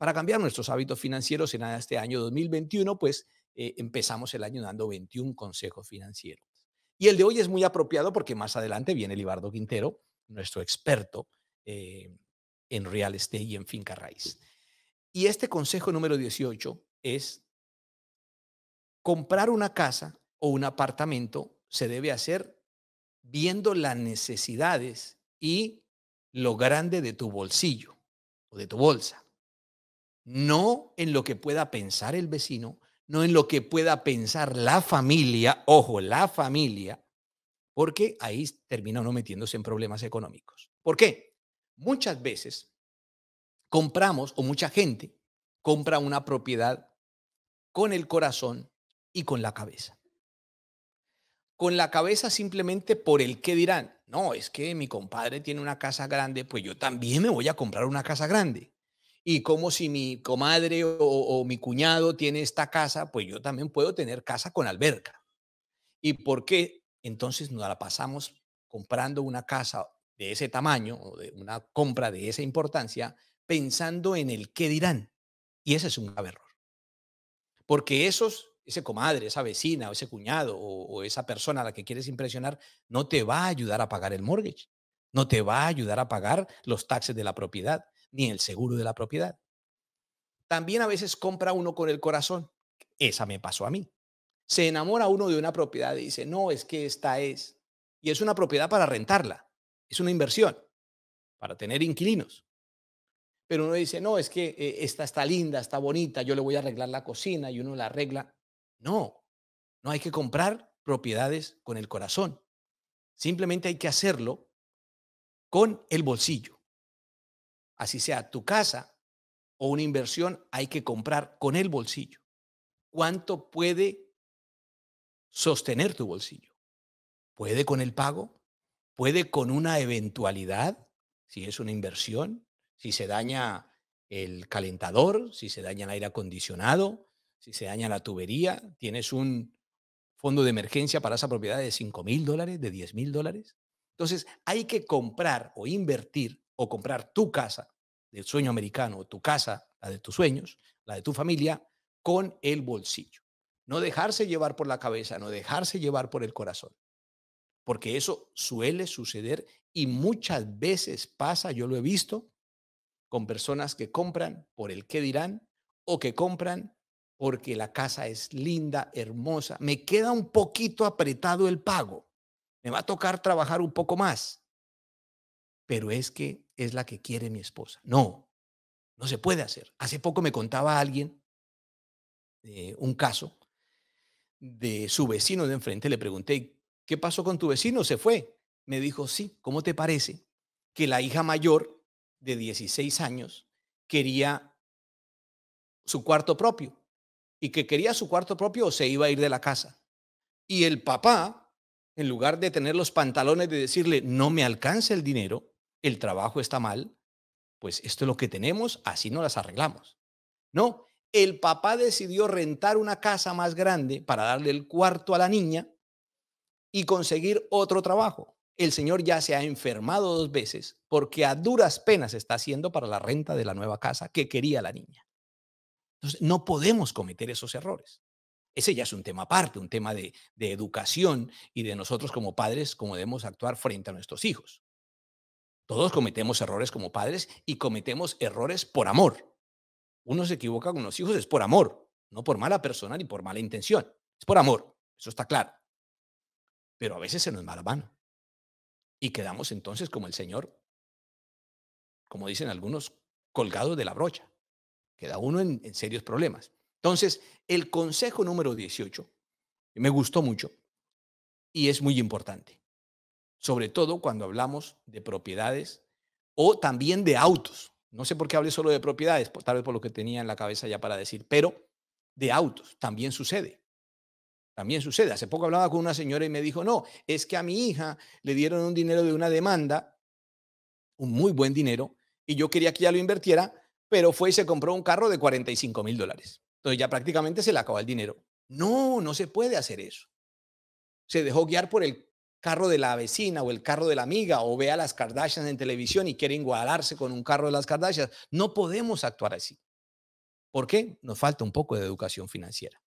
para cambiar nuestros hábitos financieros en este año 2021, pues eh, empezamos el año dando 21 consejos financieros. Y el de hoy es muy apropiado porque más adelante viene Libardo Quintero, nuestro experto eh, en real estate y en finca raíz. Y este consejo número 18 es comprar una casa o un apartamento se debe hacer viendo las necesidades y lo grande de tu bolsillo o de tu bolsa no en lo que pueda pensar el vecino, no en lo que pueda pensar la familia, ojo, la familia, porque ahí termina uno metiéndose en problemas económicos. ¿Por qué? Muchas veces compramos o mucha gente compra una propiedad con el corazón y con la cabeza. Con la cabeza simplemente por el que dirán, no, es que mi compadre tiene una casa grande, pues yo también me voy a comprar una casa grande y como si mi comadre o, mi cuñado tiene esta casa, pues yo también puedo tener casa con alberca. ¿Y por qué? Entonces nos la pasamos comprando una casa de ese tamaño o de una compra de esa importancia pensando en el qué dirán. Y ese es un grave error. Porque esos, ese comadre, esa vecina o ese cuñado o, o esa persona a la que quieres impresionar no te va a ayudar a pagar el mortgage, no te va a ayudar a pagar los taxes de la propiedad, ni el seguro de la propiedad. También a veces compra uno con el corazón. Esa me pasó a mí. Se enamora uno de una propiedad y dice, no, es que esta es. Y es una propiedad para rentarla. Es una inversión para tener inquilinos. Pero uno dice, no, es que eh, esta está linda, está bonita, yo le voy a arreglar la cocina y uno la arregla. No, no hay que comprar propiedades con el corazón. Simplemente hay que hacerlo con el bolsillo así sea tu casa o una inversión, hay que comprar con el bolsillo. ¿Cuánto puede sostener tu bolsillo? ¿Puede con el pago? ¿Puede con una eventualidad? Si es una inversión, si se daña el calentador, si se daña el aire acondicionado, si se daña la tubería, tienes un fondo de emergencia para esa propiedad de 5 mil dólares, de 10 mil dólares. Entonces, hay que comprar o invertir o comprar tu casa del sueño americano, tu casa, la de tus sueños, la de tu familia, con el bolsillo. No dejarse llevar por la cabeza, no dejarse llevar por el corazón. Porque eso suele suceder y muchas veces pasa, yo lo he visto, con personas que compran por el qué dirán o que compran porque la casa es linda, hermosa. Me queda un poquito apretado el pago. Me va a tocar trabajar un poco más. Pero es que es la que quiere mi esposa. No, no se puede hacer. Hace poco me contaba alguien un caso de su vecino de enfrente. Le pregunté, ¿qué pasó con tu vecino? Se fue. Me dijo, sí, ¿cómo te parece que la hija mayor de 16 años quería su cuarto propio y que quería su cuarto propio o se iba a ir de la casa? Y el papá, en lugar de tener los pantalones de decirle, no me alcanza el dinero, el trabajo está mal, pues esto es lo que tenemos, así no las arreglamos. No, el papá decidió rentar una casa más grande para darle el cuarto a la niña y conseguir otro trabajo. El señor ya se ha enfermado dos veces porque a duras penas está haciendo para la renta de la nueva casa que quería la niña. Entonces, no podemos cometer esos errores. Ese ya es un tema aparte, un tema de, educación y de nosotros como padres, cómo debemos actuar frente a nuestros hijos. Todos cometemos errores como padres y cometemos errores por amor. Uno se equivoca con los hijos es por amor, no por mala persona ni por mala intención. Es por amor, eso está claro. Pero a veces se nos va la mano. Y quedamos entonces como el Señor, como dicen algunos, colgados de la brocha. Queda uno en, serios problemas. Entonces, el consejo número 18, me gustó mucho y es muy importante sobre todo cuando hablamos de propiedades o también de autos. No sé por qué hablé solo de propiedades, tal vez por lo que tenía en la cabeza ya para decir, pero de autos también sucede. También sucede. Hace poco hablaba con una señora y me dijo, no, es que a mi hija le dieron un dinero de una demanda, un muy buen dinero, y yo quería que ya lo invirtiera, pero fue y se compró un carro de 45 mil dólares. Entonces ya prácticamente se le acabó el dinero. No, no se puede hacer eso. Se dejó guiar por el carro de la vecina o el carro de la amiga o ve a las Kardashians en televisión y quiere igualarse con un carro de las Kardashians. No podemos actuar así. ¿Por qué? Nos falta un poco de educación financiera.